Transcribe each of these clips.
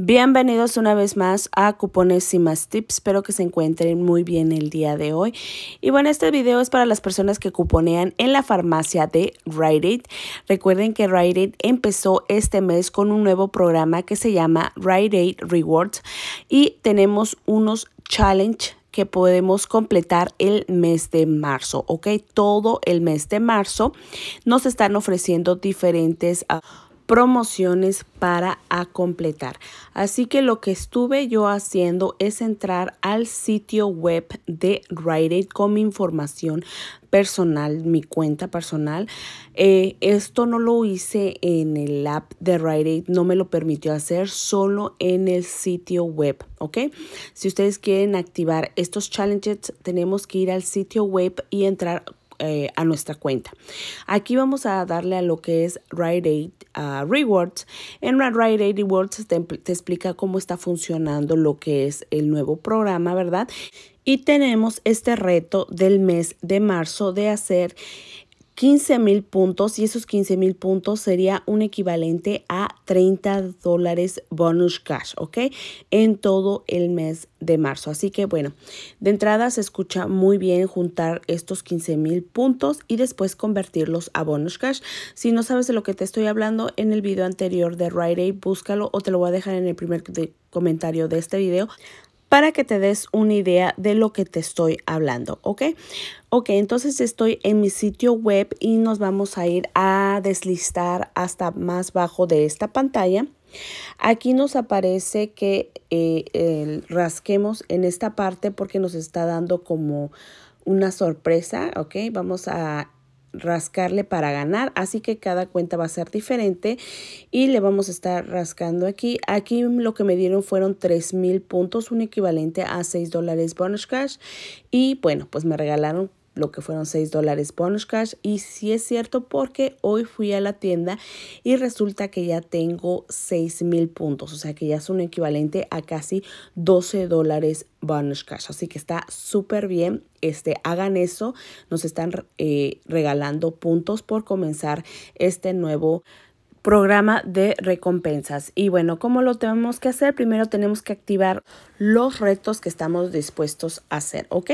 Bienvenidos una vez más a Cupones y más tips. Espero que se encuentren muy bien el día de hoy. Y bueno, este video es para las personas que cuponean en la farmacia de Rite Aid. Recuerden que Rite Aid empezó este mes con un nuevo programa que se llama Rite Aid Rewards y tenemos unos challenge que podemos completar el mes de marzo, ¿ok? Todo el mes de marzo nos están ofreciendo diferentes promociones para completar. Así que lo que estuve yo haciendo es entrar al sitio web de Rite con mi información personal, mi cuenta personal. Eh, esto no lo hice en el app de Rite no me lo permitió hacer, solo en el sitio web, ¿ok? Si ustedes quieren activar estos challenges, tenemos que ir al sitio web y entrar eh, a nuestra cuenta. Aquí vamos a darle a lo que es Rite Aid Rewards. En Rite Aid Rewards te explica cómo está funcionando lo que es el nuevo programa, ¿verdad? Y tenemos este reto del mes de marzo de hacer 15 mil puntos y esos 15 mil puntos sería un equivalente a 30 dólares bonus cash, ¿ok? En todo el mes de marzo. Así que bueno, de entrada se escucha muy bien juntar estos 15 mil puntos y después convertirlos a bonus cash. Si no sabes de lo que te estoy hablando en el video anterior de Rite búscalo o te lo voy a dejar en el primer comentario de este video para que te des una idea de lo que te estoy hablando, ¿ok? Ok, entonces estoy en mi sitio web y nos vamos a ir a deslistar hasta más bajo de esta pantalla. Aquí nos aparece que eh, rasquemos en esta parte porque nos está dando como una sorpresa, ¿ok? Vamos a rascarle para ganar, así que cada cuenta va a ser diferente y le vamos a estar rascando aquí. Aquí lo que me dieron fueron 3 mil puntos, un equivalente a 6 dólares bonus cash y bueno, pues me regalaron lo que fueron 6 dólares bonus cash. Y si es cierto porque hoy fui a la tienda y resulta que ya tengo 6 mil puntos, o sea que ya es un equivalente a casi 12 dólares bonus cash. Así que está súper bien. Este, hagan eso, nos están eh, regalando puntos por comenzar este nuevo programa de recompensas. Y bueno, ¿cómo lo tenemos que hacer? Primero tenemos que activar los retos que estamos dispuestos a hacer, ¿ok?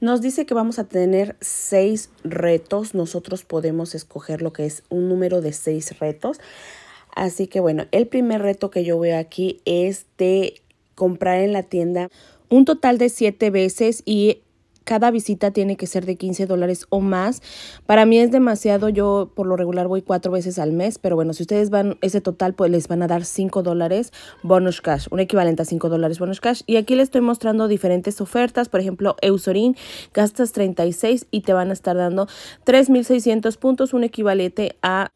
Nos dice que vamos a tener seis retos. Nosotros podemos escoger lo que es un número de seis retos. Así que bueno, el primer reto que yo veo aquí es de comprar en la tienda un total de siete veces y cada visita tiene que ser de 15 dólares o más. Para mí es demasiado, yo por lo regular voy cuatro veces al mes, pero bueno, si ustedes van ese total, pues les van a dar 5 dólares bonus cash, un equivalente a 5 dólares bonus cash. Y aquí les estoy mostrando diferentes ofertas, por ejemplo, Eusorin, gastas 36 y te van a estar dando 3.600 puntos, un equivalente a...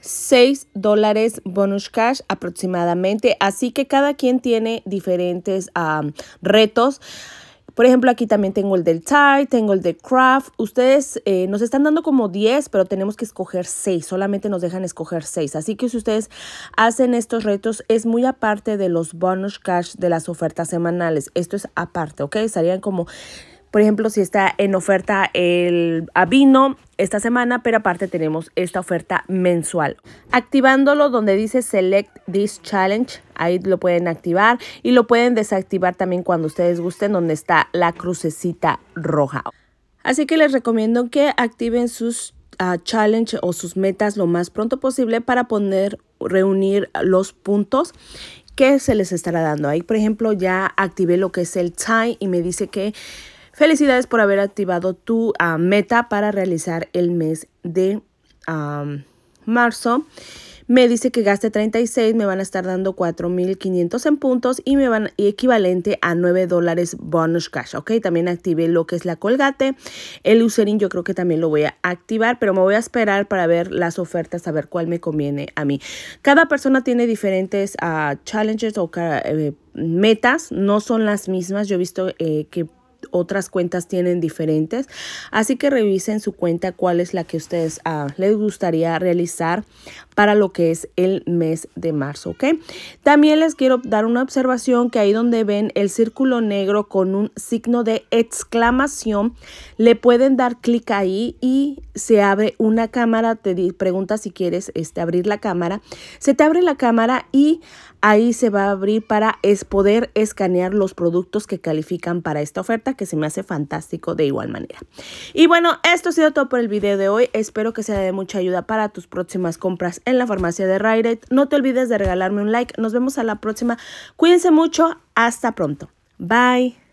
6 dólares bonus cash aproximadamente así que cada quien tiene diferentes retos por ejemplo, aquí también tengo el del Thai, tengo el de craft. Ustedes eh, nos están dando como 10, pero tenemos que escoger 6. Solamente nos dejan escoger 6. Así que si ustedes hacen estos retos, es muy aparte de los bonus cash de las ofertas semanales. Esto es aparte, ¿ok? Estarían como... Por ejemplo, si está en oferta el avino esta semana, pero aparte tenemos esta oferta mensual. Activándolo donde dice Select This Challenge, Ahí lo pueden activar y lo pueden desactivar también cuando ustedes gusten donde está la crucecita roja. Así que les recomiendo que activen sus ah, challenge o sus metas lo más pronto posible para poder reunir los puntos que se les estará dando. Ahí, por ejemplo, ya activé lo que es el time y me dice que felicidades por haber activado tu ah, meta para realizar el mes de marzo, me dice que gaste 36, me van a estar dando 4.500 en puntos y me van y equivalente a 9 dólares bonus cash, ¿ok? También activé lo que es la colgate. El userin yo creo que también lo voy a activar, pero me voy a esperar para ver las ofertas, a ver cuál me conviene a mí. Cada persona tiene diferentes ah, challenges o... Eh, metas no son las mismas. Yo he visto eh, que otras cuentas tienen diferentes. Así que revisen su cuenta cuál es la que ustedes ah, les gustaría realizar para lo que es el mes de marzo, ¿ok? También les quiero dar una observación que ahí donde ven el círculo negro con un signo de exclamación, le pueden dar clic ahí y se abre una cámara, te pregunta si quieres este, abrir la cámara, se te abre la cámara y ahí se va a abrir para es poder escanear los productos que califican para esta oferta que se me hace fantástico de igual manera. Y bueno, esto ha sido todo por el video de hoy. Espero que sea de mucha ayuda para tus próximas compras en la farmacia de Rite No te olvides de regalarme un like. Nos vemos a la próxima. Cuídense mucho. Hasta pronto. Bye.